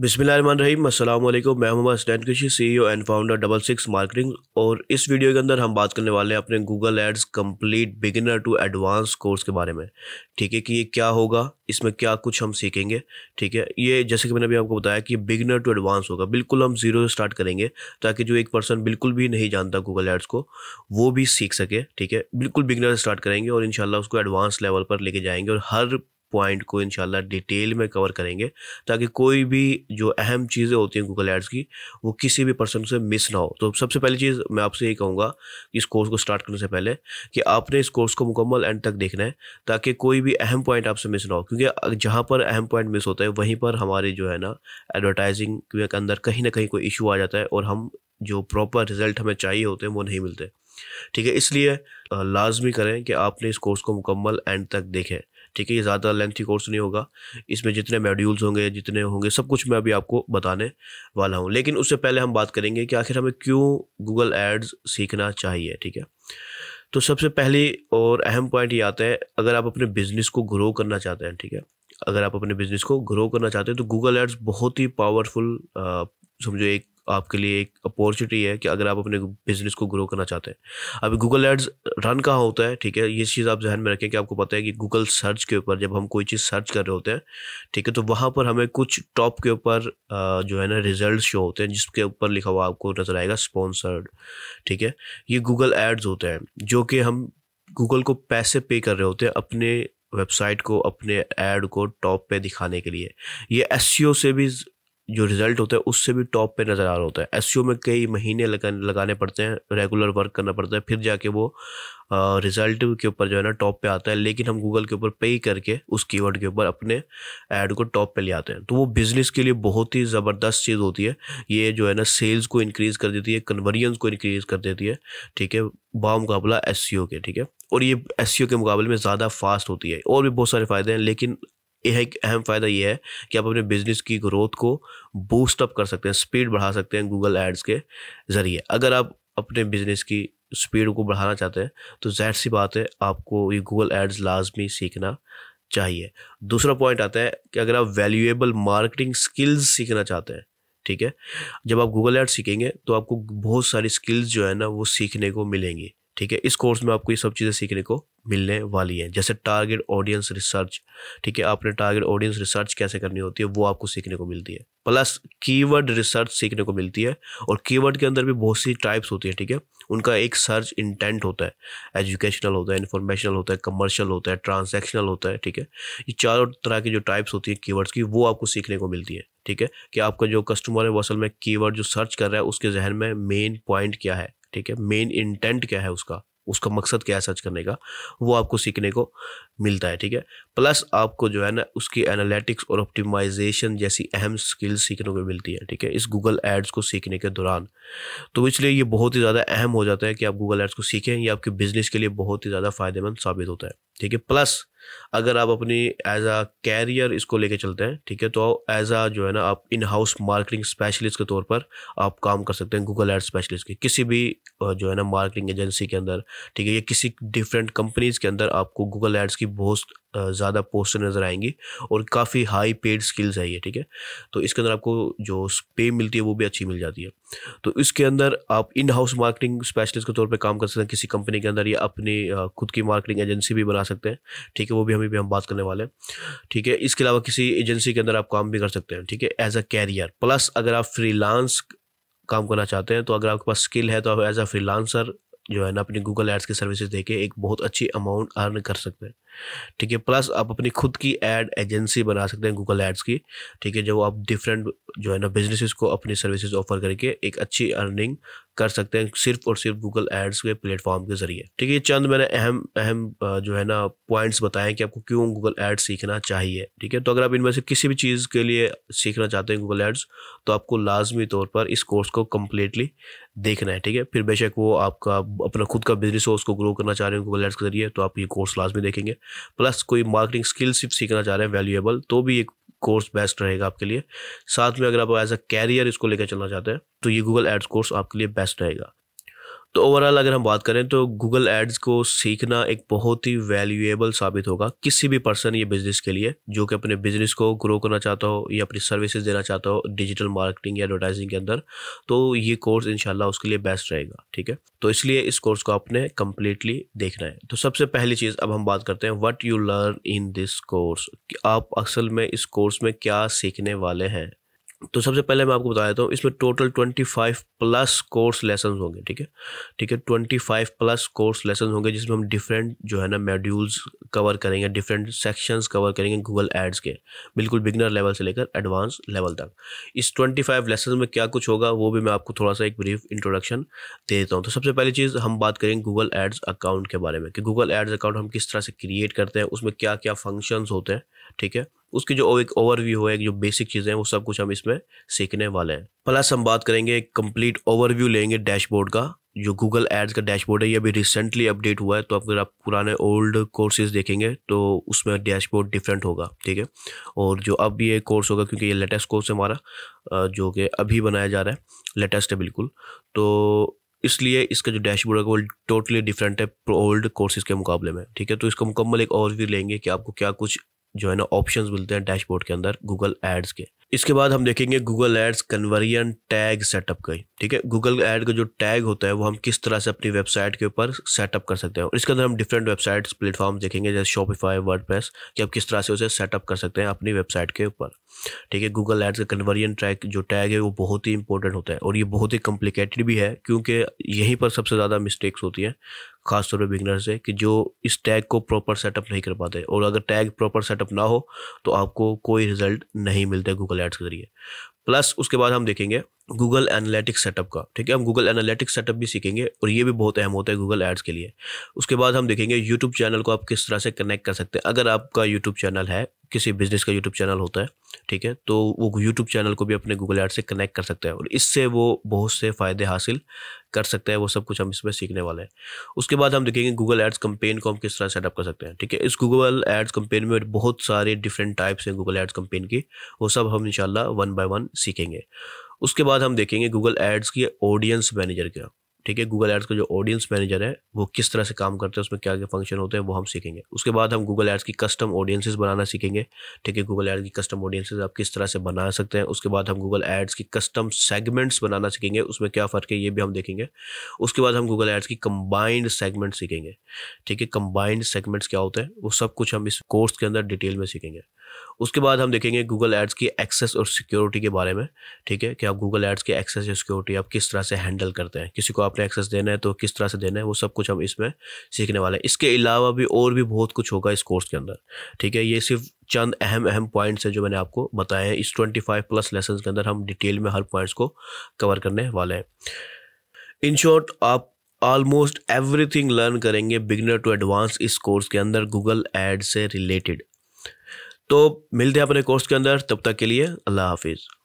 बिस्मिल्लाम अस्सलाम वालेकुम मैं मोहम्मद स्टैन कृषि CEO and founder double six marketing और इस वीडियो के अंदर हम बात करने वाले हैं अपने Google Ads complete beginner to advance course के बारे में ठीक है कि ये क्या होगा इसमें क्या कुछ हम सीखेंगे ठीक है ये जैसे कि मैंने अभी आपको बताया कि बिगिनर टू एडवांस होगा बिल्कुल हम जीरो से स्टार्ट करेंगे ताकि जो एक पर्सन बिल्कुल भी नहीं जानता गूगल एड्स को वो भी सीख सके ठीक है बिल्कुल बिगनर से स्टार्ट करेंगे और इन उसको एडवांस लेवल पर लेके जाएंगे और हर पॉइंट को इनशाला डिटेल में कवर करेंगे ताकि कोई भी जो अहम चीज़ें होती हैं गूगल एड्स की वो किसी भी पर्सन से मिस ना हो तो सबसे पहली चीज़ मैं आपसे यही कहूँगा कि इस कोर्स को स्टार्ट करने से पहले कि आपने इस कोर्स को मुकम्मल एंड तक देखना है ताकि कोई भी अहम पॉइंट आपसे मिस ना हो क्योंकि जहाँ पर अहम पॉइंट मिस होता है वहीं पर हमारे जो है ना एडवर्टाइजिंग के अंदर कहीं ना कहीं कोई इशू आ जाता है और हम जो प्रॉपर रिजल्ट हमें चाहिए होते हैं वो नहीं मिलते ठीक है इसलिए लाजमी करें कि आपने इस कोर्स को मुकम्मल एंड तक देखें ठीक है ये ज़्यादा लेंथी कोर्स तो नहीं होगा इसमें जितने मेड्यूल्स होंगे जितने होंगे सब कुछ मैं अभी आपको बताने वाला हूँ लेकिन उससे पहले हम बात करेंगे कि आखिर हमें क्यों गूगल एड्स सीखना चाहिए ठीक है तो सबसे पहली और अहम पॉइंट ये आता है अगर आप अपने बिज़नेस को ग्रो करना चाहते हैं ठीक है अगर आप अपने बिज़नेस को ग्रो करना चाहते हैं तो गूगल एड्स बहुत ही पावरफुल समझो एक आपके लिए एक अपॉर्चुनिटी है कि अगर आप अपने बिजनेस को ग्रो करना चाहते हैं अभी गूगल एड्स रन कहाँ होता है ठीक है ये चीज़ आप जहन में रखें कि आपको पता है कि गूगल सर्च के ऊपर जब हम कोई चीज़ सर्च कर रहे होते हैं ठीक है तो वहाँ पर हमें कुछ टॉप के ऊपर जो है ना रिजल्ट शो होते हैं जिसके ऊपर लिखा हुआ आपको नज़र आएगा स्पॉन्सर्ड ठीक है ये गूगल एड्स होते हैं जो कि हम गूगल को पैसे पे कर रहे होते हैं अपने वेबसाइट को अपने ऐड को टॉप पे दिखाने के लिए ये एस e से भी जो रिजल्ट होता है उससे भी टॉप पे नज़र आ रहा होता है एस में कई महीने लगाने पड़ते हैं रेगुलर वर्क करना पड़ता है फिर जाके वो रिजल्ट के ऊपर जो है ना टॉप पे आता है लेकिन हम गूगल के ऊपर पे ही करके उस कीवर्ड के ऊपर अपने ऐड को टॉप पे ले आते हैं तो वो बिज़नेस के लिए बहुत ही ज़बरदस्त चीज़ होती है ये जो है ना सेल्स को इनक्रीज़ कर देती है कन्वर्जन को इनक्रीज़ कर देती है ठीक है बा मुकाबला एस के ठीक है और ये एस के मुकाबले में ज़्यादा फास्ट होती है और भी बहुत सारे फ़ायदे हैं लेकिन एक अहम फ़ायदा ये है कि आप अपने बिजनेस की ग्रोथ को बूस्ट अप कर सकते हैं स्पीड बढ़ा सकते हैं गूगल एड्स के ज़रिए अगर आप अपने बिजनेस की स्पीड को बढ़ाना चाहते हैं तो जहर सी बात है आपको ये गूगल एड्स लाजमी सीखना चाहिए दूसरा पॉइंट आता है कि अगर आप वैल्यूएबल मार्केटिंग स्किल्स सीखना चाहते हैं ठीक है जब आप गूगल एड्स सीखेंगे तो आपको बहुत सारी स्किल्स जो है ना वो सीखने को मिलेंगी ठीक है इस कोर्स में आपको ये सब चीज़ें सीखने को मिलने वाली हैं जैसे टारगेट ऑडियंस रिसर्च ठीक है आपने टारगेट ऑडियंस रिसर्च कैसे करनी होती है वो आपको सीखने को मिलती है प्लस कीवर्ड रिसर्च सीखने को मिलती है और कीवर्ड के अंदर भी बहुत सी टाइप्स होती है ठीक है उनका एक सर्च इंटेंट होता है एजुकेशनल होता है इन्फॉर्मेशनल होता है कमर्शियल होता है ट्रांसैक्शनल होता है ठीक है ये चारों तरह की जो टाइप्स होती है कीवर्ड्स की वो आपको सीखने को मिलती है ठीक है कि आपका जो कस्टमर है वो असल में कीवर्ड जो सर्च कर रहा है उसके जहन में मेन पॉइंट क्या है ठीक है मेन इंटेंट क्या है उसका उसका मकसद क्या है सर्च करने का वो आपको सीखने को मिलता है ठीक है प्लस आपको जो है ना उसकी एनालिटिक्स और ऑप्टिमाइजेशन जैसी अहम स्किल्स सीखने को मिलती है ठीक है इस गूगल एड्स को सीखने के दौरान तो इसलिए ये बहुत ही ज़्यादा अहम हो जाता है कि आप गूगल एड्स को सीखें ये आपके बिजनेस के लिए बहुत ही ज़्यादा फ़ायदेमंद साबित होता है ठीक है प्लस अगर आप अपनी एज अ कैरियर इसको लेके चलते हैं ठीक है तो एज अ जो है ना आप इन हाउस मार्केटिंग स्पेशलिस्ट के तौर पर आप काम कर सकते हैं गूगल एड स्पेशलिस्ट के किसी भी जो है ना मार्केटिंग एजेंसी के अंदर ठीक है या किसी डिफरेंट कंपनीज के अंदर आपको गूगल एड्स की बहुत ज़्यादा पोस्ट नज़र आएंगी और काफ़ी हाई पेड स्किल्स है ये ठीक है तो इसके अंदर आपको जो पे मिलती है वो भी अच्छी मिल जाती है तो इसके अंदर आप इन हाउस मार्केटिंग स्पेशलिस्ट के तौर पे काम कर सकते हैं किसी कंपनी के अंदर या अपनी खुद की मार्केटिंग एजेंसी भी बना सकते हैं ठीक है वो भी हमें भी हम बात करने वाले हैं ठीक है इसके अलावा किसी एजेंसी के अंदर आप काम भी कर सकते हैं ठीक है एज अ कैरियर प्लस अगर आप फ्रीलांस काम करना चाहते हैं तो अगर आपके पास स्किल है तो आप एज अ फ्रीलांसर जो है ना अपनी गूगल एड्स की सर्विसेज देके एक बहुत अच्छी अमाउंट अर्न कर सकते हैं ठीक है प्लस आप अपनी खुद की एड एजेंसी बना सकते हैं गूगल एड्स की ठीक है जो आप डिफरेंट जो है ना बिजनेसेस को अपनी सर्विसेज ऑफर करके एक अच्छी अर्निंग कर सकते हैं सिर्फ और सिर्फ गूगल एड्स के प्लेटफॉर्म के जरिए ठीक है चंद मैंने अहम अहम जो है ना पॉइंट्स बताए कि आपको क्यों गूगल एड्स सीखना चाहिए ठीक है तो अगर आप इनमें से किसी भी चीज़ के लिए सीखना चाहते हैं गूगल एड्स तो आपको लाजमी तौर पर इस कोर्स को कम्प्लीटली देखना है ठीक है फिर बेशक वो आपका अपना खुद का बिजनेस हो उसको ग्रो करना चाह रहे हैं गूगल एड्स के जरिए तो आप ये कोर्स लाजमी देखेंगे प्लस कोई मार्केटिंग स्किल्स सीखना चाह रहे हैं वैल्यूएबल तो भी एक कोर्स बेस्ट रहेगा आपके लिए साथ में अगर आप एज अ कैरियर इसको लेकर चलना चाहते हैं तो ये गूगल एड्स कोर्स आपके लिए बेस्ट रहेगा तो ओवरऑल अगर हम बात करें तो गूगल एड्स को सीखना एक बहुत ही वैल्यूएबल साबित होगा किसी भी पर्सन या बिजनेस के लिए जो कि अपने बिजनेस को ग्रो करना चाहता हो या अपनी सर्विसेज देना चाहता हो डिजिटल मार्केटिंग या एडवर्टाइजिंग के अंदर तो ये कोर्स इनशाला उसके लिए बेस्ट रहेगा ठीक है तो इसलिए इस कोर्स को आपने कम्प्लीटली देखना है तो सबसे पहली चीज़ अब हम बात करते हैं what you learn in this course आप असल में इस कोर्स में क्या सीखने वाले हैं तो सबसे पहले मैं आपको बता देता हूँ इसमें total twenty five plus course lesson होंगे ठीक है ठीक है twenty five plus course lesson होंगे जिसमें हम डिफरेंट जो है ना मेड्यूल्स कवर करेंगे डिफरेंट सेक्शंस कवर करेंगे गूगल एड्स के बिल्कुल बिगनर लेवल से लेकर एडवांस लेवल तक इस ट्वेंटी फाइव लेसन में क्या कुछ होगा वो भी मैं आपको थोड़ा सा एक ब्रीफ इंट्रोडक्शन दे देता हूँ तो सबसे पहली चीज़ हम बात करेंगे गूगल एड्स अकाउंट के बारे में कि गूगल एड्स अकाउंट हम किस तरह से क्रिएट करते हैं उसमें क्या क्या फंक्शंस होते हैं ठीक है उसकी जो एक ओवरव्यू है जो बेसिक चीज़ें हैं वो सब कुछ हम इसमें सीखने वाले हैं प्लस हम बात करेंगे एक कंप्लीट ओवरव्यू लेंगे डैशबोर्ड का जो गूगल एड्स का डैशबोर्ड है ये अभी रिसेंटली अपडेट हुआ है तो अगर आप पुराने ओल्ड कोर्सेज देखेंगे तो उसमें डैशबोर्ड डिफरेंट होगा ठीक है और जो अब ये कोर्स होगा क्योंकि ये लेटेस्ट कोर्स है हमारा जो कि अभी बनाया जा रहा है लेटेस्ट है बिल्कुल तो इसलिए इसका जो डैशबोर्ड है वो टोटली डिफरेंट है ओल्ड कोर्सेज के मुकाबले में ठीक है तो इसका मुकम्मल एक ओवरव्यू लेंगे कि आपको क्या कुछ जो है ना ऑप्शन मिलते हैं डैशबोर्ड के अंदर गूगल एड्स के इसके बाद हम देखेंगे Google Ads conversion tag setup का ठीक है गूगल एड का जो टैग होता है वो हम किस तरह से अपनी वेबसाइट के ऊपर सेटअप कर सकते हैं और इसके अंदर हम डिफरेंट वेबसाइट्स प्लेटफॉर्म देखेंगे जैसे शॉपिफाई वर्ड कि आप किस तरह से उसे सेटअप कर सकते हैं अपनी वेबसाइट के ऊपर ठीक है गूगल एड्स का कन्वर्जन ट्रैक जो टैग है वो बहुत ही इंपॉर्टेंट होता है और ये बहुत ही कॉम्प्लिकेटेड भी है क्योंकि यहीं पर सबसे ज़्यादा मिस्टेक्स होती हैं खासतौर पर बिगनर से कि जो इस टैग को प्रॉपर सेटअप नहीं कर पाते और अगर टैग प्रॉपर सेटअप ना हो तो आपको कोई रिजल्ट नहीं मिलता गूगल एड्स के जरिए प्लस उसके बाद हम देखेंगे गूगल एनालिटिक्स सेटअप का ठीक है हम गूगल एनालिटिक्स सेटअप भी सीखेंगे और ये भी बहुत अहम होता है गूगल एड्स के लिए उसके बाद हम देखेंगे यूट्यूब चैनल को आप किस तरह से कनेक्ट कर सकते हैं अगर आपका यूट्यूब चैनल है किसी बिजनेस का यूट्यूब चैनल होता है ठीक है तो वो यूट्यूब चैनल को भी अपने गूगल एड से कनेक्ट कर सकते हैं और इससे वो बहुत से फ़ायदे हासिल कर सकते हैं वो सब कुछ हम इसमें सीखने वाले हैं उसके बाद हम देखेंगे गूगल एड्स कंपेन को हम किस तरह सेटअप कर सकते हैं ठीक है इस गूगल एड्स कंपेन में बहुत सारे डिफरेंट टाइप्स हैं गूगल एड्स कंपेन की वो सब हम इंशाल्लाह वन बाय वन सीखेंगे उसके बाद हम देखेंगे गूगल एड्स की ऑडियंस मैनेजर का ठीक है गूगल एड्स का जो ऑडियंस मैनेजर है वो किस तरह से काम करते हैं उसमें क्या क्या फंक्शन होते हैं वो हम सीखेंगे उसके बाद हम गूगल एड्स की कस्टम ऑडियंसेस बनाना सीखेंगे ठीक है गूगल एड्स की कस्टम ऑडियंसेस आप किस तरह से बना सकते हैं उसके बाद हम गूगल एड्स की कस्टम सेगमेंट्स बनाना सीखेंगे उसमें क्या फ़र्क है ये भी हम देखेंगे उसके बाद हम गूगल एड्स की कंबाइंड सेगमेंट सीखेंगे ठीक है कंबाइंड सेगमेंट्स क्या होते हैं वो सब कुछ हम इस कोर्स के अंदर डिटेल में सीखेंगे उसके बाद हम देखेंगे गूगल एड्स की एक्सेस और सिक्योरिटी के बारे में ठीक है कि आप गूगल एड्स की एक्सेस या सिक्योरिटी आप किस तरह से हैंडल करते हैं किसी को आपने एक्सेस देना है तो किस तरह से देना है वो सब कुछ हम इसमें सीखने वाले हैं इसके अलावा भी और भी बहुत कुछ होगा इस कोर्स के अंदर ठीक है ये सिर्फ चंद अहम अहम पॉइंट्स हैं जो मैंने आपको बताए हैं इस ट्वेंटी फाइव प्लस लेसन के अंदर हम डिटेल में हर पॉइंट्स को कवर करने वाले हैं इन शॉर्ट आप ऑलमोस्ट एवरीथिंग लर्न करेंगे बिगनर टू एडवांस इस कोर्स के अंदर गूगल एड से रिलेटेड तो मिलते हैं अपने कोर्स के अंदर तब तक के लिए अल्लाह हाफिज़